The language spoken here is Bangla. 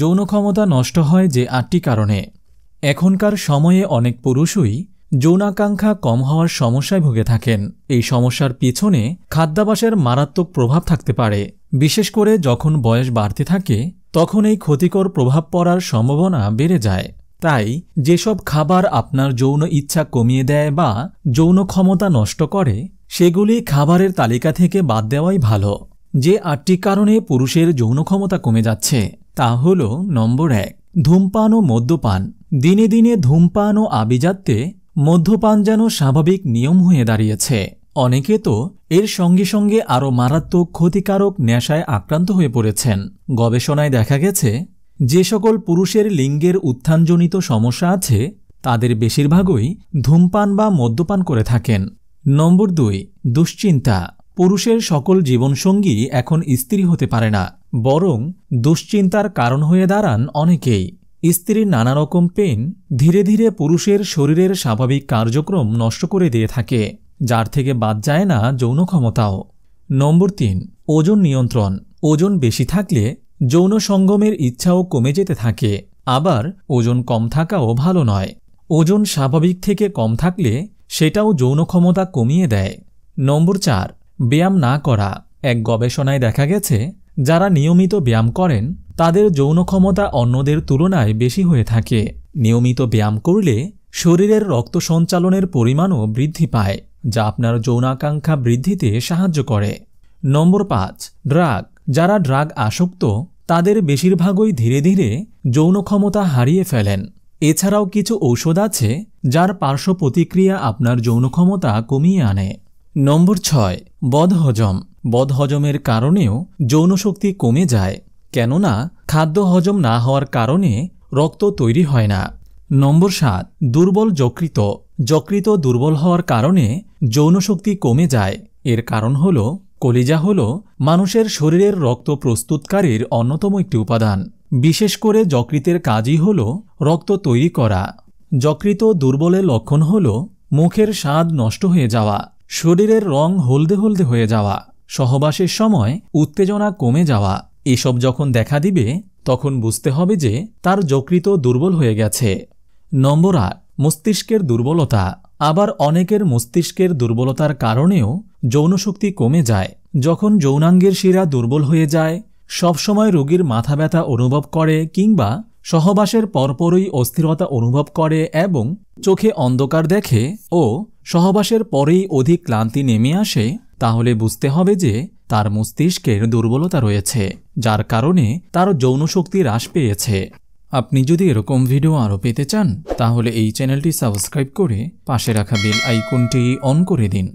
যৌন ক্ষমতা নষ্ট হয় যে আটটি কারণে এখনকার সময়ে অনেক পুরুষই যৌনাকাঙ্ক্ষা কম হওয়ার সমস্যায় ভুগে থাকেন এই সমস্যার পিছনে খাদ্যাবাসের মারাত্মক প্রভাব থাকতে পারে বিশেষ করে যখন বয়স বাড়তে থাকে তখন এই ক্ষতিকর প্রভাব পড়ার সম্ভাবনা বেড়ে যায় তাই যেসব খাবার আপনার যৌন ইচ্ছা কমিয়ে দেয় বা যৌন ক্ষমতা নষ্ট করে সেগুলি খাবারের তালিকা থেকে বাদ দেওয়াই ভালো যে আটটি কারণে পুরুষের যৌন ক্ষমতা কমে যাচ্ছে তা হল নম্বর এক ধূমপান ও মদ্যপান দিনে দিনে ধূমপান ও আবিজাত্যে মদ্যপান যেন স্বাভাবিক নিয়ম হয়ে দাঁড়িয়েছে অনেকে তো এর সঙ্গে সঙ্গে আরও মারাত্মক ক্ষতিকারক নেশায় আক্রান্ত হয়ে পড়েছেন গবেষণায় দেখা গেছে যে সকল পুরুষের লিঙ্গের উত্থানজনিত সমস্যা আছে তাদের বেশিরভাগই ধূমপান বা মদ্যপান করে থাকেন নম্বর দুই দুশ্চিন্তা পুরুষের সকল জীবনসঙ্গী এখন স্ত্রী হতে পারে না বরং দুশ্চিন্তার কারণ হয়ে দাঁড়ান অনেকেই স্ত্রীর নানা রকম পেন ধীরে ধীরে পুরুষের শরীরের স্বাভাবিক কার্যক্রম নষ্ট করে দিয়ে থাকে যার থেকে বাদ যায় না যৌন ক্ষমতাও নম্বর তিন ওজন নিয়ন্ত্রণ ওজন বেশি থাকলে যৌন সঙ্গমের ইচ্ছাও কমে যেতে থাকে আবার ওজন কম থাকাও ভালো নয় ওজন স্বাভাবিক থেকে কম থাকলে সেটাও যৌন ক্ষমতা কমিয়ে দেয় নম্বর চার ব্যায়াম না করা এক গবেষণায় দেখা গেছে যারা নিয়মিত ব্যায়াম করেন তাদের যৌন ক্ষমতা অন্যদের তুলনায় বেশি হয়ে থাকে নিয়মিত ব্যায়াম করলে শরীরের রক্ত সঞ্চালনের পরিমাণও বৃদ্ধি পায় যা আপনার যৌনাকাঙ্ক্ষা বৃদ্ধিতে সাহায্য করে নম্বর পাঁচ ড্রাগ যারা ড্রাগ আসক্ত তাদের বেশিরভাগই ধীরে ধীরে যৌন ক্ষমতা হারিয়ে ফেলেন এছাড়াও কিছু ঔষধ আছে যার পার্শ্ব প্রতিক্রিয়া আপনার যৌন ক্ষমতা কমিয়ে আনে নম্বর ছয় বদহজম বদহজমের কারণেও যৌনশক্তি কমে যায় কেননা খাদ্য হজম না হওয়ার কারণে রক্ত তৈরি হয় না নম্বর সাত দুর্বল যকৃত যকৃত দুর্বল হওয়ার কারণে যৌনশক্তি কমে যায় এর কারণ হল কলিজা হল মানুষের শরীরের রক্ত প্রস্তুতকারীর অন্যতম একটি উপাদান বিশেষ করে যকৃতের কাজই হল রক্ত তৈরি করা যকৃত দুর্বলের লক্ষণ হল মুখের স্বাদ নষ্ট হয়ে যাওয়া শরীরের রং হলদে হলদে হয়ে যাওয়া সহবাসের সময় উত্তেজনা কমে যাওয়া এসব যখন দেখা দিবে তখন বুঝতে হবে যে তার যকৃত দুর্বল হয়ে গেছে নম্বর আট মস্তিষ্কের দুর্বলতা আবার অনেকের মস্তিষ্কের দুর্বলতার কারণেও যৌনশক্তি কমে যায় যখন যৌনাঙ্গের শিরা দুর্বল হয়ে যায় সবসময় রোগীর মাথা ব্যথা অনুভব করে কিংবা সহবাসের পরপরই অস্থিরতা অনুভব করে এবং চোখে অন্ধকার দেখে ও সহবাসের পরেই অধিক ক্লান্তি নেমে আসে তাহলে বুঝতে হবে যে তার মস্তিষ্কের দুর্বলতা রয়েছে যার কারণে তার যৌন শক্তি হ্রাস পেয়েছে আপনি যদি এরকম ভিডিও আরও পেতে চান তাহলে এই চ্যানেলটি সাবস্ক্রাইব করে পাশে রাখা বেল আইকনটি অন করে দিন